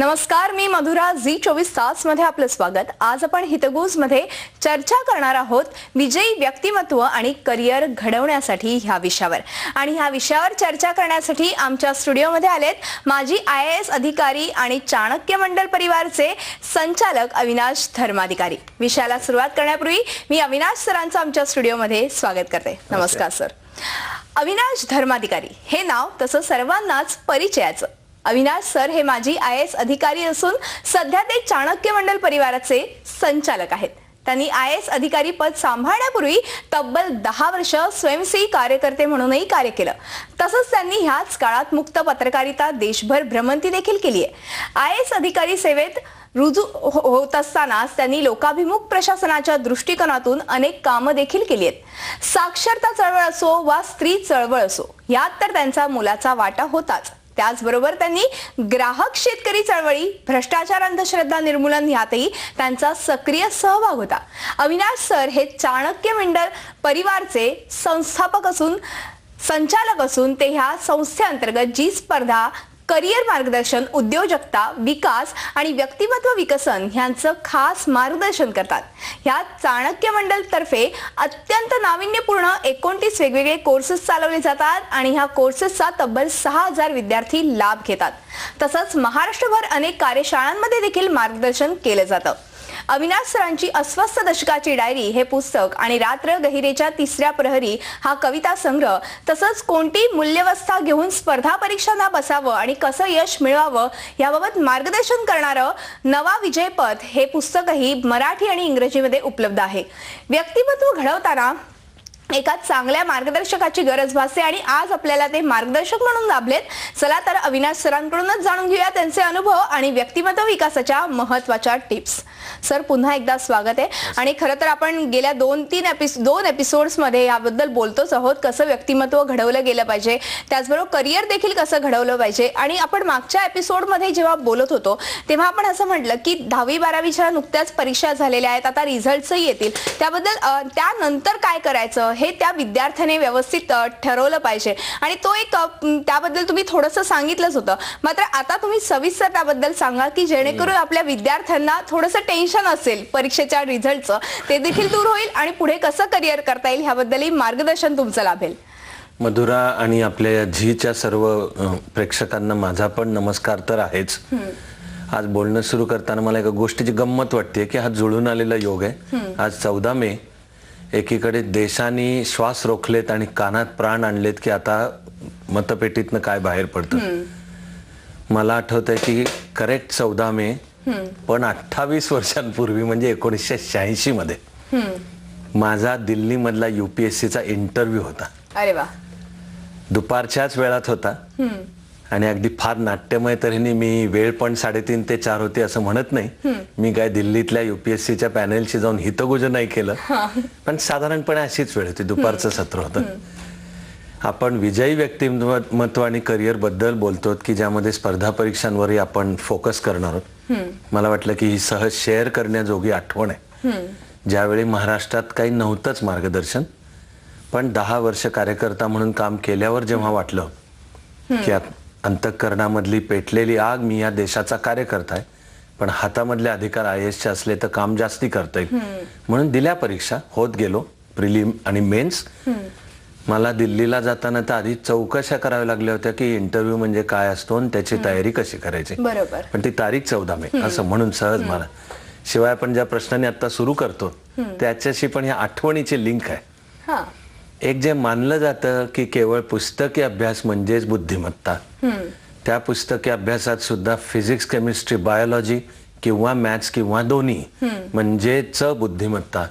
नमस्कार मी मधुरा झी चोवीस तास मध्ये आपलं स्वागत आज आपण हितगुज मध्ये चर्चा करणार आहोत विजयी व्यक्तिमत्व आणि करिअर घडवण्यासाठी ह्या विषयावर आणि ह्या विषयावर चर्चा करण्यासाठी आमच्या स्टुडिओमध्ये आलेत माजी आय एस अधिकारी आणि चाणक्य मंडल परिवारचे संचालक अविनाश धर्माधिकारी विषयाला सुरुवात करण्यापूर्वी मी अविनाश सरांचं आमच्या स्टुडिओमध्ये स्वागत करते नमस्कार सर अविनाश धर्माधिकारी हे नाव तसं सर्वांनाच परिचयाचं अविनाश सर हे माजी आय एस अधिकारी असून सध्या ते चाणक्य मंडल परिवाराचे संचालक आहेत त्यांनी आय एस अधिकारी पद सांभाळण्यापूर्वी तब्बल दहा वर्ष स्वयंसेवी कार्यकर्ते म्हणूनही कार्य केलं तसंच त्यांनी ह्याच काळात मुक्त पत्रकारिता देशभर भ्रमंती देखील केली आहे आय एस अधिकारी सेवेत रुजू हो-, होत असतानाच त्यांनी लोकाभिमुख प्रशासनाच्या दृष्टिकोनातून अनेक कामं देखील केली आहेत साक्षरता चळवळ असो वा स्त्री चळवळ असो यात तर त्यांचा मुलाचा वाटा होताच त्याचबरोबर त्यांनी ग्राहक शेतकरी चळवळी भ्रष्टाचार अंधश्रद्धा निर्मूलन यातही त्यांचा सक्रिय सहभाग होता अविनाश सर हे चाणक्य मंडळ परिवारचे संस्थापक असून संचालक असून ते ह्या संस्थेअंतर्गत जी स्पर्धा करिअर मार्गदर्शन उद्योजकता विकास आणि व्यक्तिमत्व विकसन यांचं खास मार्गदर्शन करतात या चाणक्य मंडल तर्फे अत्यंत नाविन्यपूर्ण एकोणतीस वेगवेगळे कोर्सेस चालवले जातात आणि ह्या कोर्सेसचा तब्बल सहा हजार विद्यार्थी लाभ घेतात तसंच महाराष्ट्रभर अनेक कार्यशाळांमध्ये देखील मार्गदर्शन केलं जातं अविनाश सरांची अस्वस्थ दशकाची डायरी हे पुस्तक आणि रात्र गहिरेच्या तिसऱ्या प्रहरी हा कविता संग्रह तसंच कोणती मूल्यवस्था घेऊन स्पर्धा परीक्षांना बसावं आणि कसं यश मिळवावं याबाबत मार्गदर्शन करणारं नवा विजयपथ हे पुस्तकही मराठी आणि इंग्रजीमध्ये उपलब्ध आहे व्यक्तिमत्व घडवताना एका चांगल्या मार्गदर्शकाची गरज भासते आणि आज आपल्याला ते मार्गदर्शक म्हणून लाभलेत चला तर अविनाश सरांकडूनच जाणून घेऊया त्यांचे अनुभव आणि व्यक्तिमत्व विकासाच्या महत्वाच्या टिप्स सर पुन्हा एकदा स्वागत आहे आणि खरं तर आपण गेल्या दोन तीन एपिस दोन एपिसोड्समध्ये याबद्दल बोलतोच आहोत कसं व्यक्तिमत्व घडवलं गेलं पाहिजे त्याचबरोबर करिअर देखील कसं घडवलं पाहिजे आणि आपण मागच्या एपिसोडमध्ये जेव्हा बोलत होतो तेव्हा आपण असं म्हटलं की दहावी बारावीच्या नुकत्याच परीक्षा झालेल्या आहेत आता रिझल्टही येतील त्याबद्दल त्यानंतर काय करायचं हे त्या विद्यार्थ्याने व्यवस्थित ठरवलं पाहिजे आणि तो एक त्याबद्दल तुम्ही थोडस सांगितलंच होतं मात्र आता तुम्ही सविस्तर त्याबद्दल सांगा की जेणेकरून आपल्या विद्यार्थ्यांना थोडस टेन्शन असेल परीक्षेच्या रिझल्टचं ते देखील दूर होईल आणि पुढे कसं करिअर करता येईल ह्याबद्दलही मार्गदर्शन तुमचं लाभेल मधुरा आणि आपल्या झीच्या सर्व प्रेक्षकांना माझा पण नमस्कार तर आहेच आज बोलणं सुरू करताना मला एका गोष्टीची गंमत वाटते की हा जुळून आलेला योग आहे आज चौदा मे एकीकडे देशाने श्वास रोखलेत आणि कानात प्राण आणलेत की आता मतपेटीतनं काय बाहेर पडत मला आठवत की करेक्ट चौदा मे पण अठ्ठावीस वर्षांपूर्वी म्हणजे एकोणीसशे शहाऐंशी मध्ये माझा दिल्लीमधला युपीएससीचा इंटरव्ह्यू होता अरे वा दुपारच्याच वेळात होता आणि अगदी फार नाट्यमय तऱ्हेने मी वेळ पण साडेतीन ते चार होती असं म्हणत नाही मी काय दिल्लीतल्या युपीएससीच्या पॅनेलशी जाऊन हितगुज नाही केलं पण साधारणपणे अशीच वेळ होती दुपारचं सत्र होतं आपण विजयी व्यक्तिमत्व आणि करिअर बद्दल बोलतो की ज्यामध्ये स्पर्धा परीक्षांवरही आपण फोकस करणार आहोत मला वाटलं की ही सहज शेअर करण्याजोगी आठवण आहे ज्यावेळी महाराष्ट्रात काही नव्हतंच मार्गदर्शन पण दहा वर्ष कार्यकर्ता म्हणून काम केल्यावर जेव्हा वाटलं की अंतःकरणामधली पेटलेली आग मी या देशाचा कार्य करताय पण हातामधले अधिकार आय एसचे असले तर काम जास्ती करता म्हणून दिल्या परीक्षा होत गेलो प्रिलिम आणि मेन्स मला दिल्लीला जाताना तर आधी चौकशा कराव्या लागल्या होत्या की इंटरव्ह्यू म्हणजे काय असतो आणि त्याची तयारी कशी करायची पण ती तारीख चौदा मे असं म्हणून सहज मला शिवाय आपण ज्या प्रश्नाने आता सुरू करतो त्याच्याशी पण ह्या आठवणीची लिंक आहे एक जे मानलं जातं की केवळ पुस्तकी अभ्यास म्हणजेच बुद्धिमत्ता त्या पुस्तकी अभ्यासात सुद्धा फिजिक्स केमिस्ट्री बायोलॉजी किंवा मॅथ्स किंवा दोन्ही म्हणजेच बुद्धिमत्ता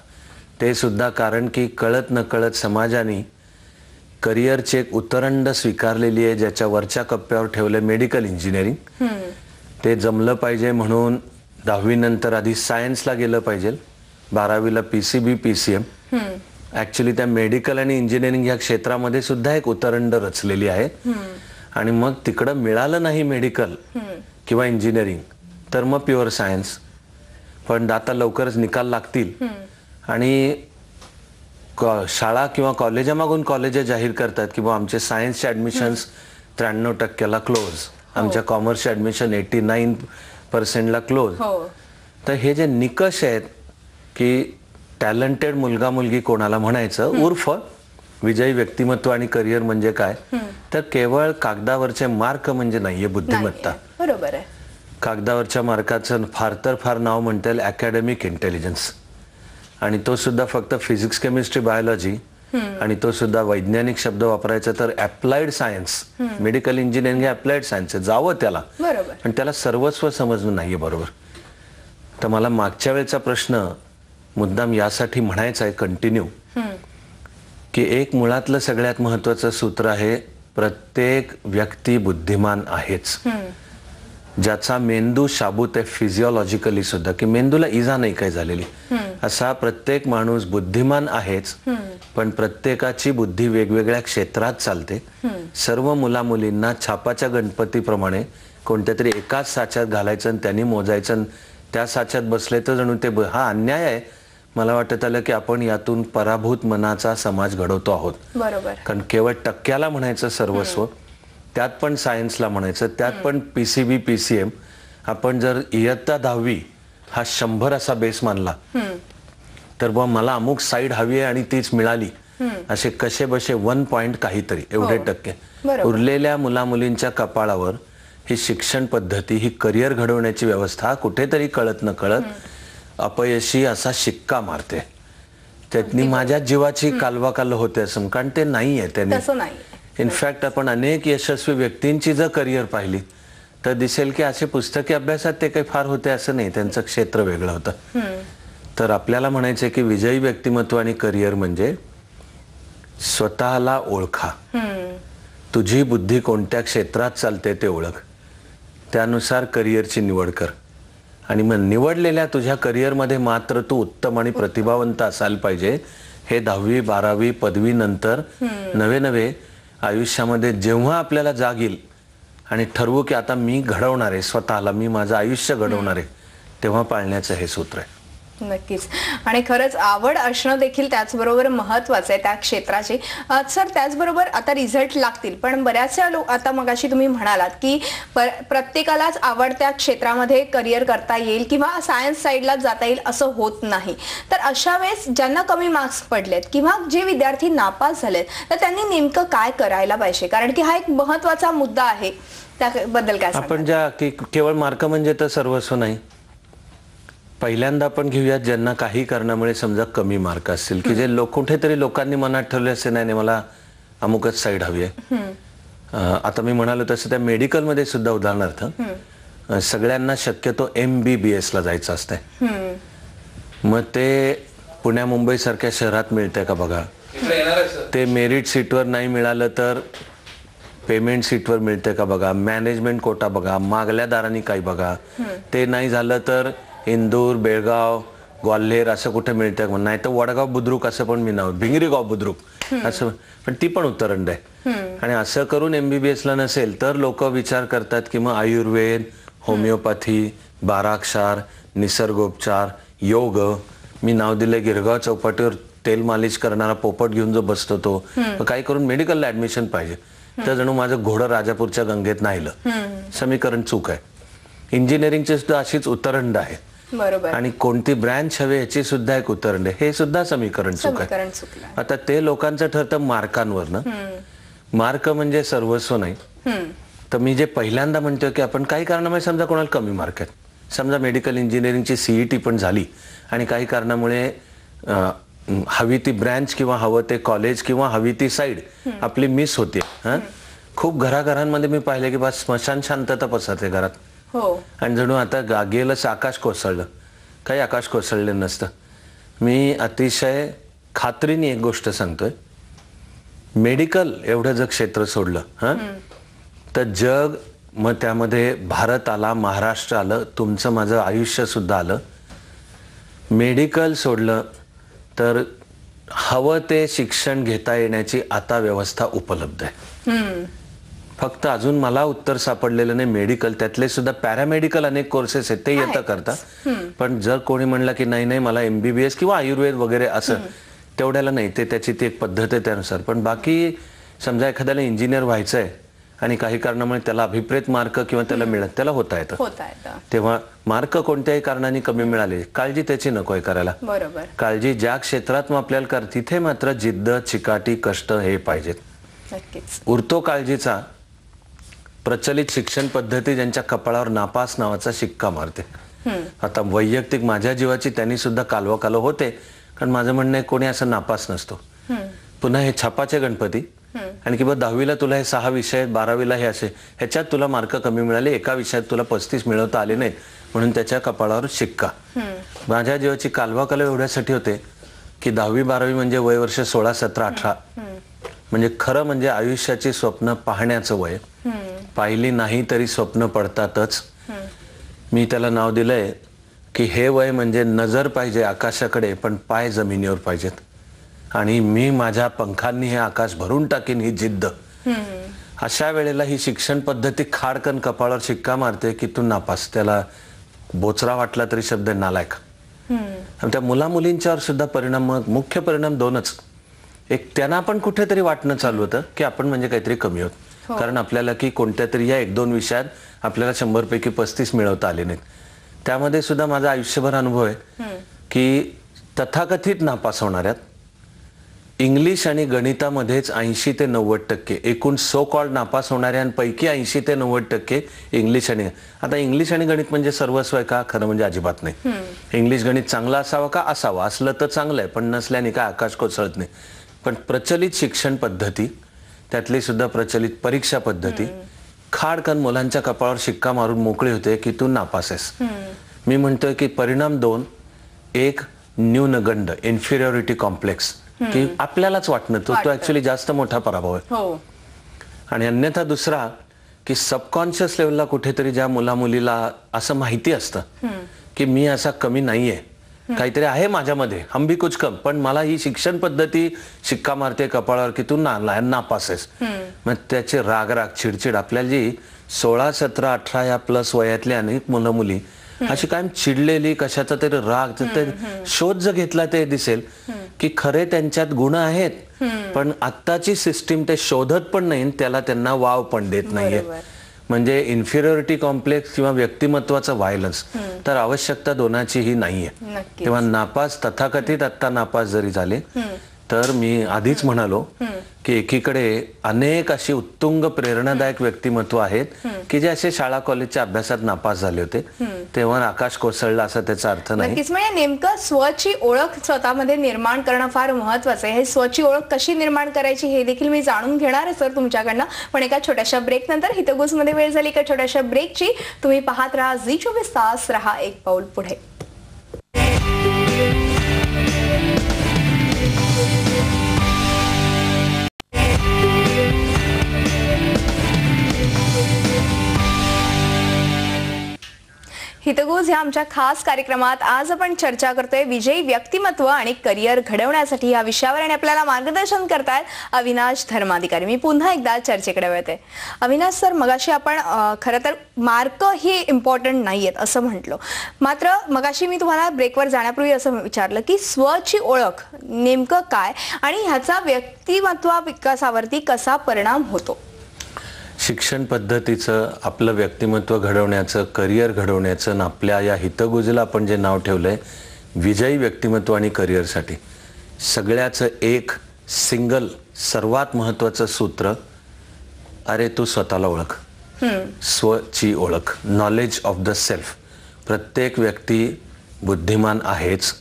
ते सुद्धा कारण की कळत न कळत समाजाने करिअरची एक उतरंड स्वीकारलेली आहे ज्याच्या वरच्या कप्प्यावर ठेवले मेडिकल इंजिनिअरिंग ते जमलं पाहिजे म्हणून नंतर आधी सायन्सला गेलं पाहिजे बारावीला P C B P C M actually त्या मेडिकल आणि इंजिनिअरिंग ह्या क्षेत्रामध्ये सुद्धा एक उतरंड रचलेली आहे आणि मग तिकडं मिळालं नाही मेडिकल किंवा इंजिनिअरिंग तर मग प्युअर सायन्स पण आता लवकरच निकाल लागतील आणि शाळा किंवा मागून कॉलेज जाहीर करतात की बा आमचे सायन्सचे ऍडमिशन त्र्याण्णव टक्क्याला क्लोज आमच्या कॉमर्सचे ऍडमिशन एटी नाईन पर्सेंटला क्लोज तर हे जे निकष आहेत की टॅलेंटेड मुलगा मुलगी कोणाला म्हणायचं उर्फ विजयी व्यक्तिमत्व आणि करिअर म्हणजे काय तर केवळ कागदावरचे मार्क म्हणजे नाहीये बुद्धिमत्ता बरोबर आहे कागदावरच्या मार्काचं फार तर फार नाव म्हणता येईल अकॅडमिक इंटेलिजन्स आणि तो सुद्धा फक्त फिजिक्स केमिस्ट्री बायोलॉजी आणि तो सुद्धा वैज्ञानिक शब्द वापरायचा तर applied science medical engineering applied science जावं त्याला आणि त्याला सर्वस्व समजणं नाहीये बरोबर तर मला मागच्या वेळेचा प्रश्न मुद्दाम यासाठी म्हणायचा आहे कंटिन्यू की एक मुळातलं सगळ्यात महत्वाचं सूत्र आहे प्रत्येक व्यक्ती बुद्धिमान आहेच ज्याचा मेंदू शाबूत आहे फिजिओलॉजिकली सुद्धा की मेंदूला इजा नाही काय झालेली असा प्रत्येक माणूस बुद्धिमान आहेच पण प्रत्येकाची बुद्धी वेगवेगळ्या क्षेत्रात चालते सर्व मुला मुलींना छापाच्या गणपतीप्रमाणे कोणत्या तरी एकाच साच्यात घालायचं आणि त्यांनी मोजायचं त्या साच्यात बसले तर जणू ते हा अन्याय आहे मला वाटत आलं की आपण यातून पराभूत मनाचा समाज घडवतो आहोत बरोबर कारण केवळ टक्क्याला म्हणायचं सर्वस्व त्यात पण सायन्सला म्हणायचं त्यात पण पीसीबी पीसीएम आपण जर इयत्ता दहावी हा शंभर असा बेस मानला तर मला अमुक साईड हवी आहे आणि तीच मिळाली असे कसे बसे वन पॉइंट काहीतरी एवढे हो. टक्के उरलेल्या मुलामुलींच्या कपाळावर ही शिक्षण पद्धती ही करिअर घडवण्याची व्यवस्था कुठेतरी कळत न कळत अपयशी असा शिक्का मारते त्यातनी माझ्या जीवाची कालवा काल होते असं कारण ते नाही आहे त्याने इनफॅक्ट आपण अनेक यशस्वी व्यक्तींची जर करिअर पाहिली तर दिसेल की असे पुस्तकी अभ्यासात ते काही फार होते असं नाही त्यांचं क्षेत्र वेगळं होतं तर आपल्याला म्हणायचं की विजयी व्यक्तिमत्व आणि करिअर म्हणजे स्वतःला ओळखा तुझी बुद्धी कोणत्या क्षेत्रात चालते ते ओळख त्यानुसार करिअरची निवड कर आणि मग निवडलेल्या तुझ्या करिअरमध्ये मात्र तू उत्तम आणि प्रतिभावंत असायला पाहिजे हे दहावी बारावी पदवी नंतर नवे नवे आयुष्यामध्ये जेव्हा आपल्याला जागील आणि ठरवू की आता मी घडवणार आहे स्वतःला मी माझं आयुष्य घडवणार आहे तेव्हा पाळण्याचं हे सूत्र आहे नक्कीच आणि खरंच आवड असणं देखील त्याचबरोबर महत्वाचं आहे त्या क्षेत्राचे सर त्याचबरोबर आता रिझल्ट लागतील पण बऱ्याचशा लोक आता मगाशी तुम्ही म्हणालात की प्रत्येकालाच आवडत्या क्षेत्रामध्ये करिअर करता येईल किंवा सायन्स साईडला जाता येईल असं होत नाही तर अशा वेळेस ज्यांना कमी मार्क्स पडलेत किंवा जे विद्यार्थी नापास झालेत तर त्यांनी नेमकं काय करायला पाहिजे कारण की हा एक महत्वाचा मुद्दा आहे त्याबद्दल काय आपण ज्या केवळ मार्क म्हणजे तर सर्वस्व नाही पहिल्यांदा आपण घेऊयात ज्यांना काही कारणामुळे समजा कमी मार्क असतील की जे लोक कुठेतरी लोकांनी मनात ठेवले असे नाही मला अमुकच साईड हवी आहे आता मी म्हणालो तसं त्या मेडिकलमध्ये सुद्धा उदाहरणार्थ सगळ्यांना शक्यतो एम बी बी ला जायचं असतंय मग ते पुण्या सारख्या शहरात मिळतंय का बघा ते मेरिट सीटवर नाही मिळालं तर पेमेंट सीटवर मिळते का बघा मॅनेजमेंट कोटा बघा मागल्या दारांनी काही बघा ते नाही झालं तर इंदूर बेळगाव ग्वाल्हेर असं कुठं मिळतं नाही तर वडगाव बुद्रुक असं पण मी नाव भिंगरीगाव बुद्रुक असं पण ती पण उत्तरंड आहे आणि असं करून ला नसेल तर लोक विचार करतात की मग आयुर्वेद होमिओपॅथी बाराक्षार निसर्गोपचार योग मी नाव दिले गिरगाव चौपाटीवर तेल मालिश करणारा पोपट घेऊन जो बसतो तो काही करून मेडिकलला ऍडमिशन पाहिजे तर जणू माझं घोडं राजापूरच्या गंगेत नाहीलं समीकरण चूक आहे इंजिनिअरिंगचे सुद्धा अशीच उत्तरंड आहे आणि कोणती ब्रँच हवे याची सुद्धा एक उतरणे हे सुद्धा समीकरण चुक आहे आता ते लोकांचं ठरतं मार्कांवर ना मार्क म्हणजे सर्वस्व नाही तर मी जे पहिल्यांदा म्हणतोय की आपण काही कारणामुळे समजा कोणाला कमी मार्क आहेत समजा मेडिकल इंजिनिअरिंगची सीईटी e पण झाली आणि काही कारणामुळे हवी ती ब्रँच किंवा हवं ते कॉलेज किंवा हवी ती साईड आपली मिस होते खूप घराघरांमध्ये मी पाहिले की बा स्मशान शांतता पसरते घरात हो आणि जणू आता गागेलच आकाश कोसळलं काही आकाश कोसळलं नसतं मी अतिशय खात्रीने एक गोष्ट सांगतोय मेडिकल एवढं जर क्षेत्र सोडलं हां तर जग मग त्यामध्ये भारत आला महाराष्ट्र आलं तुमचं माझं आयुष्य सुद्धा आलं मेडिकल सोडलं तर हवं ते शिक्षण घेता येण्याची आता व्यवस्था उपलब्ध आहे फक्त अजून मला उत्तर सापडलेलं नाही मेडिकल त्यातले सुद्धा पॅरामेडिकल अनेक कोर्सेस आहेत ते येतं करता पण जर कोणी म्हणलं की नाही नाही मला एमबीबीएस किंवा आयुर्वेद वगैरे असं तेवढ्याला नाही ते त्याची ती एक पद्धत आहे त्यानुसार पण बाकी समजा एखाद्याला इंजिनियर व्हायचं आहे आणि काही कारणामुळे त्याला अभिप्रेत मार्क किंवा त्याला मिळत त्याला होता येतं तेव्हा मार्क कोणत्याही कारणाने कमी मिळाले काळजी त्याची नको आहे करायला बरोबर काळजी ज्या क्षेत्रात मग आपल्याला कर तिथे मात्र जिद्द चिकाटी कष्ट हे पाहिजेत उरतो काळजीचा प्रचलित शिक्षण पद्धती ज्यांच्या कपाळावर नापास नावाचा शिक्का मारते आता वैयक्तिक माझ्या जीवाची त्यांनी सुद्धा कालवा कालव होते कारण माझं म्हणणं आहे कोणी असं नापास नसतो पुन्हा हे छापाचे गणपती आणि किंवा दहावीला तुला हे सहा विषय बारावीला हे असे ह्याच्यात तुला मार्क कमी मिळाले एका विषयात तुला पस्तीस मिळवता आले नाही म्हणून त्याच्या कपाळावर शिक्का माझ्या जीवाची कालवा कालव एवढ्यासाठी होते की दहावी बारावी म्हणजे वय वर्ष सोळा सतरा अठरा म्हणजे खरं म्हणजे आयुष्याची स्वप्न पाहण्याचं वय पाहिली नाही तरी स्वप्न पडतातच मी त्याला नाव दिलंय की हे वय म्हणजे नजर पाहिजे आकाशाकडे पण पाय जमिनीवर पाहिजेत आणि मी माझ्या पंखांनी हे आकाश भरून टाकीन ही जिद्द अशा वेळेला ही शिक्षण पद्धती खाडकन कपाळावर शिक्का मारते की तू नापास त्याला बोचरा वाटला तरी शब्द नालायक त्या मुला मुलींच्यावर सुद्धा परिणाम मुख्य परिणाम दोनच एक त्यांना पण कुठेतरी वाटणं चालू होतं की आपण म्हणजे काहीतरी कमी होत हो. कारण आपल्याला की कोणत्या तरी या एक दोन विषयात आपल्याला शंभरपैकी पस्तीस मिळवता आले नाहीत त्यामध्ये सुद्धा माझा आयुष्यभर अनुभव आहे की तथाकथित नापास होणाऱ्या इंग्लिश आणि गणितामध्येच ऐंशी ते नव्वद टक्के एकूण सो कॉल्ड नापास होणाऱ्यांपैकी ऐंशी ते नव्वद टक्के इंग्लिश आणि आता इंग्लिश आणि गणित म्हणजे सर्वस्व आहे का खरं म्हणजे अजिबात नाही इंग्लिश गणित चांगलं असावं का असावं असलं तर चांगलं आहे पण नसल्याने काय आकाश कोसळत नाही पण प्रचलित शिक्षण पद्धती त्यातली सुद्धा प्रचलित परीक्षा पद्धती खाडकन मुलांच्या कपाळावर शिक्का मारून मोकळी होते की तू नापास आहेस मी म्हणतोय की परिणाम दोन एक न्यूनगंड इन्फिरियोरिटी कॉम्प्लेक्स की आपल्यालाच वाटणं तो तो ऍक्च्युली जास्त मोठा पराभव आहे हो. आणि अन्यथा दुसरा की सबकॉन्शियस लेवलला कुठेतरी ज्या मुला मुलीला असं माहिती असतं की मी असा कमी नाहीये काहीतरी आहे माझ्यामध्ये हंबी कुछ कम पण मला ही शिक्षण पद्धती शिक्का मारते कपाळावर की तू ना पासेस मग त्याचे राग राग चिडचिड आपल्याला जी सोळा सतरा अठरा या प्लस वयातल्या अनेक मुलं मुली अशी कायम चिडलेली कशाचा तरी राग शोध जर घेतला ते दिसेल की खरे त्यांच्यात गुण आहेत पण आत्ताची सिस्टीम ते शोधत पण नाही त्याला त्यांना वाव पण देत नाहीये म्हणजे इन्फिरियोरिटी कॉम्प्लेक्स किंवा व्यक्तिमत्वाचं व्हायलन्स तर आवश्यकता दोनाचीही नाहीये तेव्हा नापास तथाकथित आत्ता नापास जरी झाले तर मी आधीच म्हणालो की एकीकडे अनेक अशी उत्तुंग प्रेरणादायक व्यक्तिमत्व आहेत की जे असे शाळा कॉलेजच्या अभ्यासात नापास झाले होते तेव्हा आकाश कोसळला असा त्याचा अर्थ नाही म्हणजे नेमकं स्वची ओळख स्वतःमध्ये निर्माण करणं फार महत्वाचं आहे हे स्वची ओळख कशी निर्माण करायची हे देखील मी जाणून घेणार आहे सर तुमच्याकडनं पण एका छोट्याशा ब्रेक नंतर हितगुजमध्ये वेळ झाली एका छोट्याशा ब्रेकची तुम्ही पाहत राहा झी चोवीस तास रहा एक पाऊल पुढे हितगुज या आमच्या खास कार्यक्रमात आज आपण चर्चा करतोय विजयी व्यक्तिमत्व आणि करिअर घडवण्यासाठी या विषयावर आणि आपल्याला मार्गदर्शन करतायत अविनाश धर्माधिकारी मी पुन्हा एकदा चर्चेकडे वळते अविनाश सर मगाशी आपण खरं तर मार्क ही इम्पॉर्टंट नाही आहेत असं म्हटलो मात्र मगाशी मी तुम्हाला ब्रेकवर जाण्यापूर्वी असं विचारलं की स्वची ओळख नेमकं काय आणि ह्याचा व्यक्तिमत्व विकासावरती कसा परिणाम होतो शिक्षण पद्धतीचं आपलं व्यक्तिमत्व घडवण्याचं करिअर घडवण्याचं आणि आपल्या या हितगुजला आपण जे नाव ठेवलं आहे विजयी व्यक्तिमत्व आणि करिअरसाठी सगळ्याचं एक सिंगल सर्वात महत्त्वाचं सूत्र अरे तू स्वतःला ओळख स्वची ओळख नॉलेज ऑफ द सेल्फ प्रत्येक व्यक्ती बुद्धिमान आहेच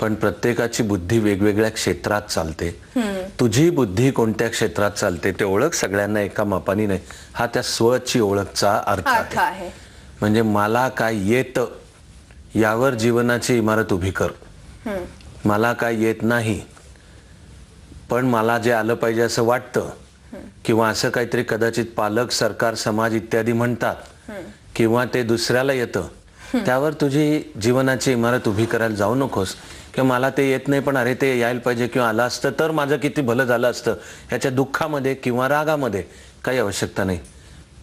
पण प्रत्येकाची बुद्धी वेगवेगळ्या क्षेत्रात चालते तुझी बुद्धी कोणत्या क्षेत्रात चालते ते ओळख सगळ्यांना एका मापानी नाही हा त्या स्वची ओळखचा अर्थ आहे म्हणजे मला काय येत यावर जीवनाची इमारत उभी कर मला काय येत नाही पण मला जे आलं पाहिजे असं वाटतं किंवा असं काहीतरी कदाचित पालक सरकार समाज इत्यादी म्हणतात किंवा ते दुसऱ्याला येतं त्यावर तुझी जीवनाची इमारत उभी करायला जाऊ नकोस किंवा मला ते येत नाही पण अरे ते यायला पाहिजे किंवा आलं असतं तर माझं किती भलं झालं असतं ह्याच्या दुःखामध्ये किंवा रागामध्ये काही आवश्यकता नाही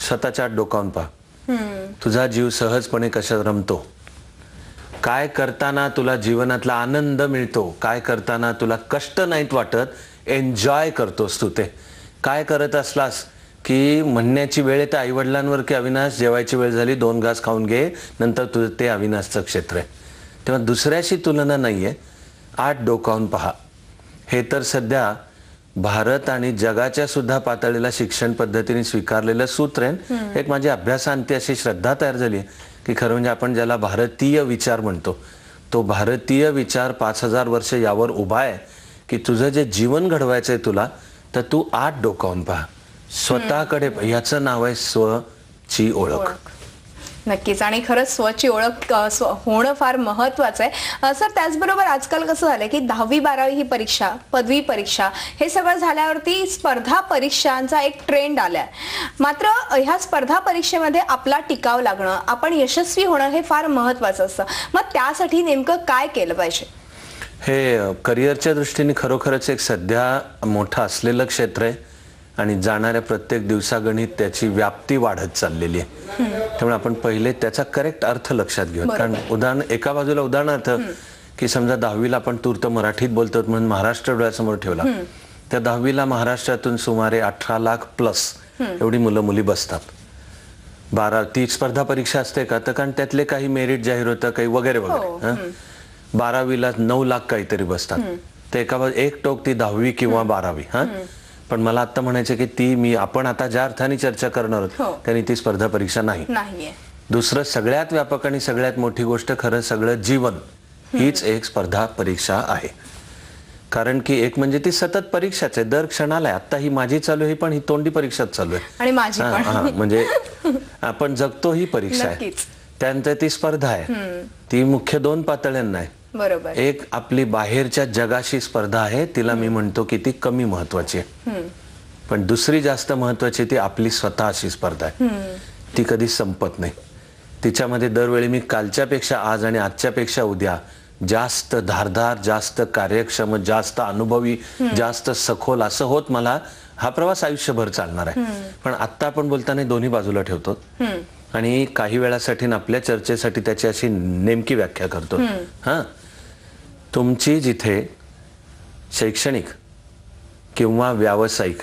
स्वतःच्या डोकावून पहा तुझा जीव सहजपणे कशा रमतो काय करताना तुला जीवनातला आनंद मिळतो काय करताना तुला कष्ट नाहीत वाटत एन्जॉय करतोस तू ते काय करत असलास की म्हणण्याची वेळ येते वडिलांवर की अविनाश जेवायची वेळ झाली दोन घास खाऊन घे नंतर तुझं ते अविनाशचं क्षेत्र आहे तेव्हा दुसऱ्याशी तुलना नाही आहे आठ डोकावून पहा हे तर सध्या भारत आणि जगाच्या सुद्धा पातळीला शिक्षण पद्धतीने स्वीकारलेलं सूत्र आहे एक माझी अभ्यासांती अशी श्रद्धा तयार झाली आहे की खरं म्हणजे आपण ज्याला भारतीय विचार म्हणतो तो भारतीय विचार पाच हजार वर्ष यावर उभा आहे की तुझं जे जीवन घडवायचंय तुला तर तू आठ डोकावून पहा स्वतःकडे याचं नाव आहे स्वची ओळख नक्कीच आणि खरंच स्वची ओळख होणं फार महत्वाचं आहे सर त्याचबरोबर आजकाल कसं झालं की दहावी बारावी ही परीक्षा पदवी परीक्षा हे सगळं झाल्यावरती स्पर्धा परीक्षांचा एक ट्रेंड आलाय मात्र ह्या स्पर्धा परीक्षेमध्ये आपला टिकाव लागणं आपण यशस्वी होणं हे फार महत्वाचं असतं मग त्यासाठी नेमकं काय केलं पाहिजे हे करिअरच्या दृष्टीने खरोखरच एक सध्या मोठं असलेलं क्षेत्र आहे आणि जाणाऱ्या प्रत्येक दिवसागणित त्याची व्याप्ती वाढत चाललेली आहे त्यामुळे आपण पहिले त्याचा करेक्ट अर्थ लक्षात घेऊ कारण उदाहरण एका बाजूला उदाहरणार्थ की समजा दहावीला आपण तूर्त मराठीत बोलतो म्हणून महाराष्ट्र डोळ्यासमोर ठेवला त्या दहावीला महाराष्ट्रातून सुमारे अठरा लाख प्लस एवढी मुलं मुली बसतात बारा ती स्पर्धा परीक्षा असते का तर कारण त्यातले काही मेरिट जाहीर होतं काही वगैरे हो, वगैरे बारावीला नऊ लाख काहीतरी बसतात ते एका एक टोक ती दहावी किंवा बारावी हा पण मला आता म्हणायचं की ती मी आपण आता ज्या अर्थाने चर्चा करणार आहोत हो. त्यांनी ती स्पर्धा परीक्षा नाही दुसरं सगळ्यात व्यापक आणि सगळ्यात मोठी गोष्ट खरं सगळं जीवन हीच एक स्पर्धा परीक्षा आहे कारण की एक म्हणजे ती सतत परीक्षाच आहे दर क्षणाला आता ही माझी चालू आहे पण ही तोंडी परीक्षाच चालू आहे आणि म्हणजे आपण जगतो ही परीक्षा आहे त्यानंतर ती स्पर्धा आहे ती मुख्य दोन पातळ्यांना आहे बरोबर एक आपली बाहेरच्या जगाशी स्पर्धा आहे तिला मी म्हणतो की ती कमी महत्वाची आहे पण दुसरी जास्त महत्वाची ती आपली स्वतःशी स्पर्धा आहे ती कधी संपत नाही तिच्यामध्ये दरवेळी मी कालच्यापेक्षा आज आणि आजच्यापेक्षा उद्या जास्त धारधार जास्त कार्यक्षम जास्त अनुभवी जास्त सखोल असं होत मला हा प्रवास आयुष्यभर चालणार आहे पण आत्ता आपण बोलताना दोन्ही बाजूला ठेवतो आणि काही वेळासाठी आपल्या चर्चेसाठी त्याची अशी नेमकी व्याख्या करतो हा तुमची जिथे शैक्षणिक किंवा व्यावसायिक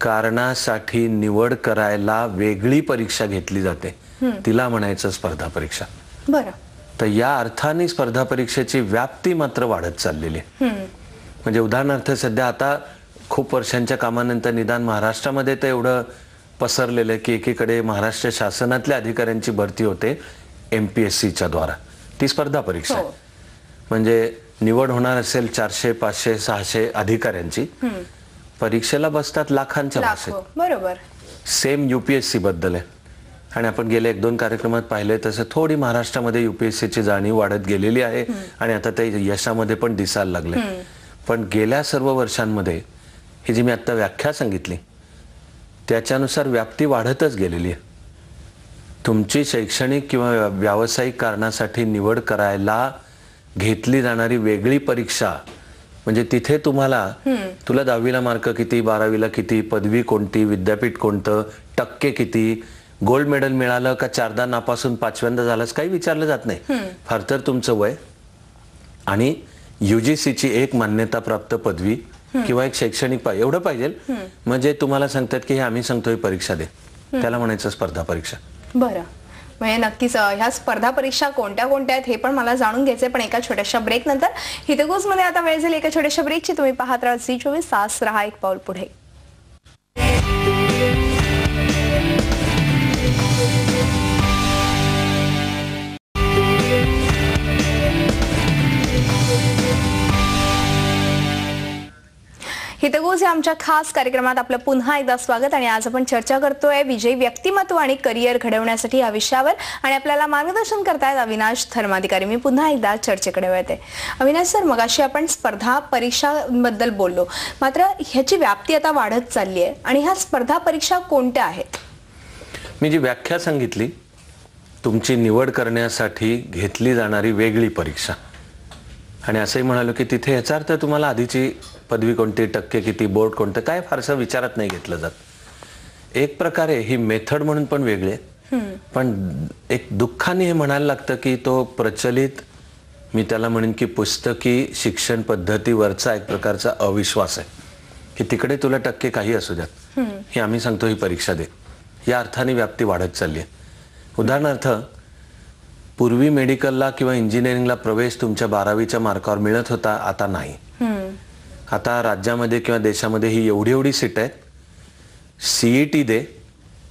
कारणासाठी निवड करायला वेगळी परीक्षा घेतली जाते तिला म्हणायचं स्पर्धा परीक्षा बरं तर या अर्थाने स्पर्धा परीक्षेची व्याप्ती मात्र वाढत चाललेली आहे म्हणजे उदाहरणार्थ सध्या आता खूप वर्षांच्या कामानंतर निदान महाराष्ट्रामध्ये तर एवढं पसरलेलं आहे की एकीकडे महाराष्ट्र शासनातल्या अधिकाऱ्यांची भरती होते एमपीएससी च्या द्वारा ती स्पर्धा परीक्षा म्हणजे निवड होणार असेल चारशे पाचशे सहाशे अधिकाऱ्यांची परीक्षेला बसतात लाखांच्या भाषेत बरोबर सेम युपीएससी बद्दल आहे आणि आपण गेल्या एक दोन कार्यक्रमात पाहिले तसं थोडी महाराष्ट्रामध्ये युपीएससीची जाणीव वाढत गेलेली आहे आणि आता ते यशामध्ये पण दिसायला लागले पण गेल्या सर्व वर्षांमध्ये ही जी मी आता व्याख्या सांगितली त्याच्यानुसार व्याप्ती वाढतच गेलेली आहे तुमची शैक्षणिक किंवा व्यावसायिक कारणासाठी निवड करायला घेतली जाणारी वेगळी परीक्षा म्हणजे तिथे तुम्हाला तुला दहावीला मार्क किती बारावीला किती पदवी कोणती विद्यापीठ कोणतं टक्के किती गोल्ड मेडल मिळालं का चारदा नापासून पाचव्यांदा झालंच काही विचारलं जात नाही फार तर तुमचं वय आणि युजीसीची एक मान्यता प्राप्त पदवी किंवा एक शैक्षणिक एवढं पाहिजे म्हणजे तुम्हाला सांगतात की हे आम्ही सांगतोय परीक्षा दे त्याला म्हणायचं स्पर्धा परीक्षा बरं म्हणजे नक्कीच ह्या स्पर्धा परीक्षा कोणत्या कोणत्या आहेत हे पण मला जाणून घ्यायचे पण एका छोट्याशा ब्रेक नंतर मध्ये आता वेळ झाली एका छोट्याशा ब्रेकची तुम्ही पाहत राहा झी चोवीस सास राहा एक पाऊल पुढे हितगुज या आमच्या खास कार्यक्रमात आपलं पुन्हा एकदा स्वागत आणि आज आपण चर्चा करतोय विजयी व्यक्तिमत्व आणि करिअर घडवण्यासाठी या विषयावर आणि आपल्याला मार्गदर्शन करतायत अविनाश धर्माधिकारी मी पुन्हा एकदा चर्चेकडे वळते अविनाश सर मगाशी आपण स्पर्धा बद्दल बोललो मात्र ह्याची व्याप्ती आता वाढत चालली आहे आणि ह्या स्पर्धा परीक्षा कोणत्या आहेत मी जी व्याख्या सांगितली तुमची निवड करण्यासाठी घेतली जाणारी वेगळी परीक्षा आणि असंही म्हणालो की तिथे याचा अर्थ तुम्हाला आधीची पदवी कोणती टक्के किती बोर्ड कोणतं काय फारसं विचारात नाही घेतलं जात एक प्रकारे ही मेथड म्हणून पण वेगळे पण एक दुःखाने हे म्हणायला लागतं की तो प्रचलित मी त्याला म्हणेन की पुस्तकी शिक्षण पद्धतीवरचा एक प्रकारचा अविश्वास आहे की तिकडे तुला टक्के काही असू द्यात हे आम्ही सांगतो ही परीक्षा दे या अर्थाने व्याप्ती वाढत चालली आहे उदाहरणार्थ पूर्वी मेडिकलला किंवा इंजिनिअरिंगला प्रवेश तुमच्या बारावीच्या मार्कावर मिळत होता आता नाही आता राज्यामध्ये किंवा देशामध्ये ही एवढी एवढी सीट आहेत सीईटी e दे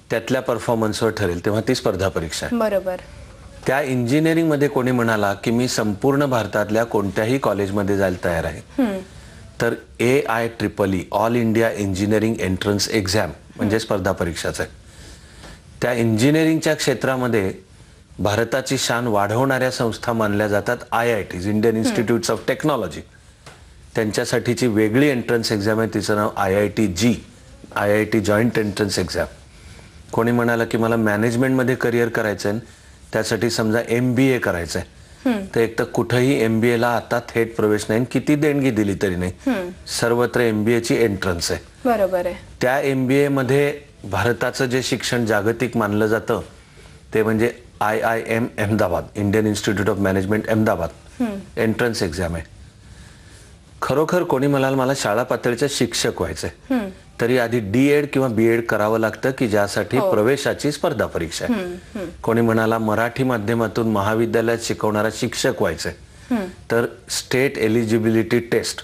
त्यातल्या परफॉर्मन्सवर ठरेल तेव्हा ती स्पर्धा परीक्षा आहे बरोबर त्या इंजिनिअरिंगमध्ये कोणी म्हणाला की मी संपूर्ण भारतातल्या कोणत्याही कॉलेजमध्ये जायला तयार आहे तर A I triple E all India engineering entrance exam म्हणजे स्पर्धा परीक्षाच आहे त्या इंजिनिअरिंगच्या क्षेत्रामध्ये भारताची शान वाढवणाऱ्या संस्था मानल्या जातात I I Ts Indian institutes of technology त्यांच्यासाठीची वेगळी एंट्रन्स एक्झाम आहे तिचं नाव I I T JEE I I T joint entrance exam कोणी म्हणाला की मला मॅनेजमेंटमध्ये करिअर करायचं आहे त्यासाठी समजा एम बी ए करायचं आहे तर एक तर कुठंही एम बी एला आता थेट प्रवेश नाही किती देणगी दिली तरी नाही सर्वत्र एम बी एची एंट्रन्स आहे बरोबर आहे त्या एम बी भारताचं जे शिक्षण जागतिक मानलं जातं ते म्हणजे I I M Ahmedabad Indian institute of management Ahmedabad entrance exam आहे खरोखर कोणी म्हणाल मला शाळा पातळीचे शिक्षक व्हायचंय hmm. तरी आधी डी एड किंवा बी एड करावं लागतं की ज्यासाठी हो. प्रवेशाची स्पर्धा परीक्षा आहे hmm, hmm. कोणी म्हणाला मराठी माध्यमातून महाविद्यालयात शिकवणारा शिक्षक व्हायचंय तर स्टेट एलिजिबिलिटी टेस्ट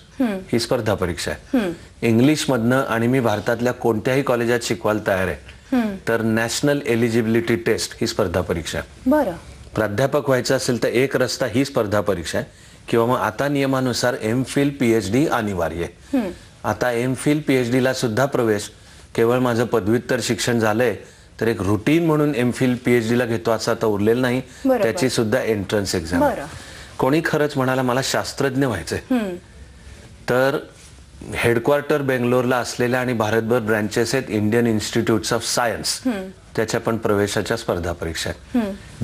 ही स्पर्धा परीक्षा आहे मधनं आणि मी भारतातल्या कोणत्याही कॉलेजात शिकवायला तयार आहे तर नॅशनल एलिजिबिलिटी टेस्ट ही स्पर्धा परीक्षा प्राध्यापक व्हायचं असेल तर एक रस्ता ही स्पर्धा परीक्षा आहे किंवा मग आता नियमानुसार एम फिल पीएचडी अनिवार्य आहे आता एम फिल पीएचडी ला सुद्धा प्रवेश केवळ माझं पदव्युत्तर शिक्षण झालंय तर एक रुटीन म्हणून एम फिल पीएचडी ला घेतो असं आता उरलेलं नाही त्याची सुद्धा एंट्रन्स एक्झाम कोणी खरंच म्हणाला मला शास्त्रज्ञ व्हायचंय तर हेडक्वार्टर बेंगलोरला असलेल्या आणि भारतभर ब्रँचेस आहेत इंडियन इन्स्टिट्यूट ऑफ सायन्स त्याच्या पण प्रवेशाच्या स्पर्धा परीक्षा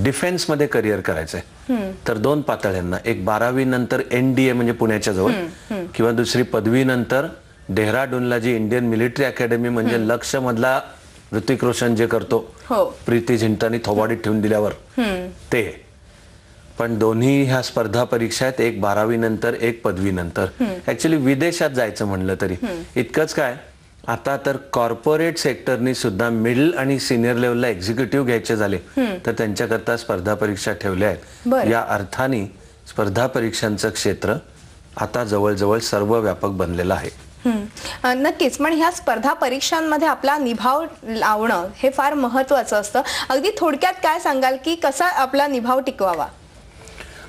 डिफेन्स मध्ये करिअर करायचंय तर दोन पातळ्यांना एक बारावी नंतर एनडीए म्हणजे पुण्याच्या जवळ किंवा दुसरी नंतर डेहराडूनला जी इंडियन मिलिटरी अकॅडमी म्हणजे लक्ष मधला ऋतिक रोशन जे करतो हो. प्रीती झिंटानी थोबाडीत ठेवून दिल्यावर ते पण दोन्ही ह्या स्पर्धा परीक्षा आहेत एक बारावी नंतर एक पदवीनंतर ऍक्च्युली विदेशात जायचं म्हणलं तरी इतकंच काय आता तर कॉर्पोरेट सेक्टरनी सुद्धा मिडल आणि सिनियर लेवलला एक्झिक्युटिव्ह घ्यायचे झाले तर त्यांच्याकरता स्पर्धा परीक्षा ठेवल्या आहेत या अर्थाने स्पर्धा परीक्षांचं क्षेत्र आता जवळजवळ सर्व व्यापक बनलेलं आहे नक्कीच पण ह्या स्पर्धा परीक्षांमध्ये आपला निभाव लावणं हे फार महत्वाचं असतं अगदी थोडक्यात काय सांगाल की कसा आपला निभाव टिकवावा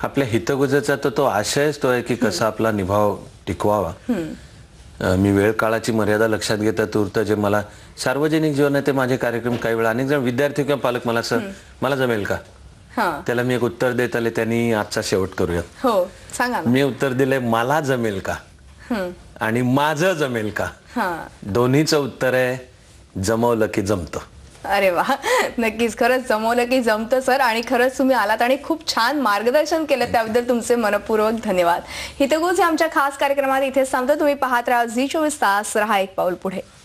आपल्या हितगुजेचा तर तो आशयच तो आहे की कसा आपला निभाव टिकवावा मी वेळ काळाची मर्यादा लक्षात घेता तूर्त जे मला सार्वजनिक जीवन आहे ते माझे कार्यक्रम काही वेळा अनेक जण विद्यार्थी किंवा पालक मला सर मला जमेल का त्याला मी एक उत्तर देत आले त्यांनी आजचा शेवट करूया हो सांगा मी उत्तर दिले मला जमेल का आणि माझं जमेल का दोन्हीचं उत्तर आहे जमवलं की जमतं अरे वा नक्कीच खरंच जमवलं की जमतं सर आणि खरंच तुम्ही आलात आणि खूप छान मार्गदर्शन केलं त्याबद्दल तुमचे मनपूर्वक धन्यवाद हितगुज आमच्या खास कार्यक्रमात इथेच सांगतो तुम्ही पाहत राहा झी चोवीस तास रहा एक पाऊल पुढे